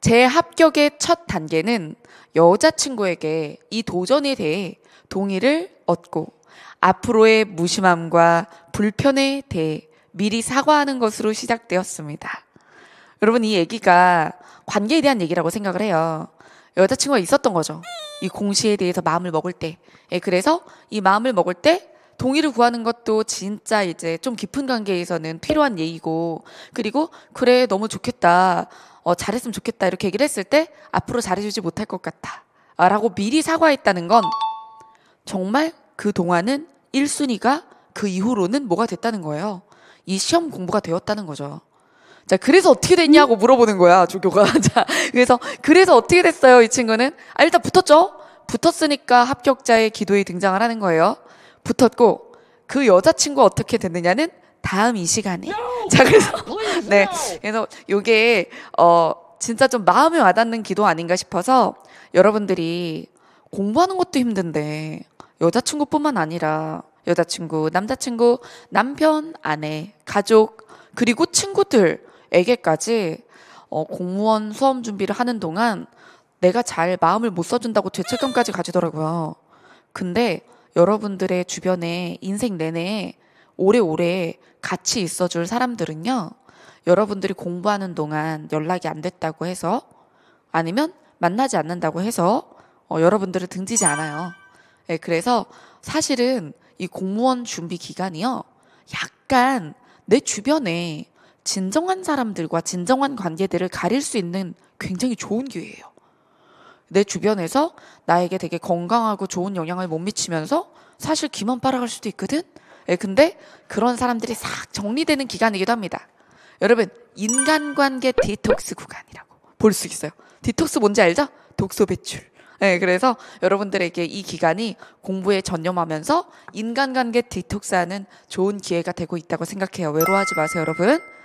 제 합격의 첫 단계는 여자친구에게 이 도전에 대해 동의를 얻고 앞으로의 무심함과 불편에 대해 미리 사과하는 것으로 시작되었습니다. 여러분 이 얘기가 관계에 대한 얘기라고 생각을 해요. 여자친구가 있었던 거죠. 이 공시에 대해서 마음을 먹을 때. 예, 그래서 이 마음을 먹을 때 동의를 구하는 것도 진짜 이제 좀 깊은 관계에서는 필요한 예의고, 그리고, 그래, 너무 좋겠다. 어, 잘했으면 좋겠다 이렇게 얘기를 했을 때 앞으로 잘해주지 못할 것같다 아, 라고 미리 사과했다는 건 정말 그 동안은 1순위가 그 이후로는 뭐가 됐다는 거예요. 이 시험 공부가 되었다는 거죠. 자, 그래서 어떻게 됐냐고 물어보는 거야, 조교가. 자, 그래서, 그래서 어떻게 됐어요, 이 친구는? 아, 일단 붙었죠? 붙었으니까 합격자의 기도에 등장을 하는 거예요. 붙었고, 그 여자친구 어떻게 됐느냐는 다음 이 시간에. 자 그래서 아, 네 그래서 요게 어 진짜 좀 마음에 와닿는 기도 아닌가 싶어서 여러분들이 공부하는 것도 힘든데 여자친구뿐만 아니라 여자친구, 남자친구, 남편, 아내, 가족 그리고 친구들에게까지 어, 공무원 수험 준비를 하는 동안 내가 잘 마음을 못 써준다고 죄책감까지 가지더라고요. 근데 여러분들의 주변에 인생 내내 오래오래 같이 있어줄 사람들은요, 여러분들이 공부하는 동안 연락이 안 됐다고 해서 아니면 만나지 않는다고 해서 어, 여러분들을 등지지 않아요. 네, 그래서 사실은 이 공무원 준비 기간이요, 약간 내 주변에 진정한 사람들과 진정한 관계들을 가릴 수 있는 굉장히 좋은 기회예요. 내 주변에서 나에게 되게 건강하고 좋은 영향을 못 미치면서 사실 기만 빨아갈 수도 있거든? 예, 근데 그런 사람들이 싹 정리되는 기간이기도 합니다. 여러분, 인간관계 디톡스 구간이라고 볼 수 있어요. 디톡스 뭔지 알죠? 독소 배출. 예, 그래서 여러분들에게 이 기간이 공부에 전념하면서 인간관계 디톡스하는 좋은 기회가 되고 있다고 생각해요. 외로워하지 마세요, 여러분.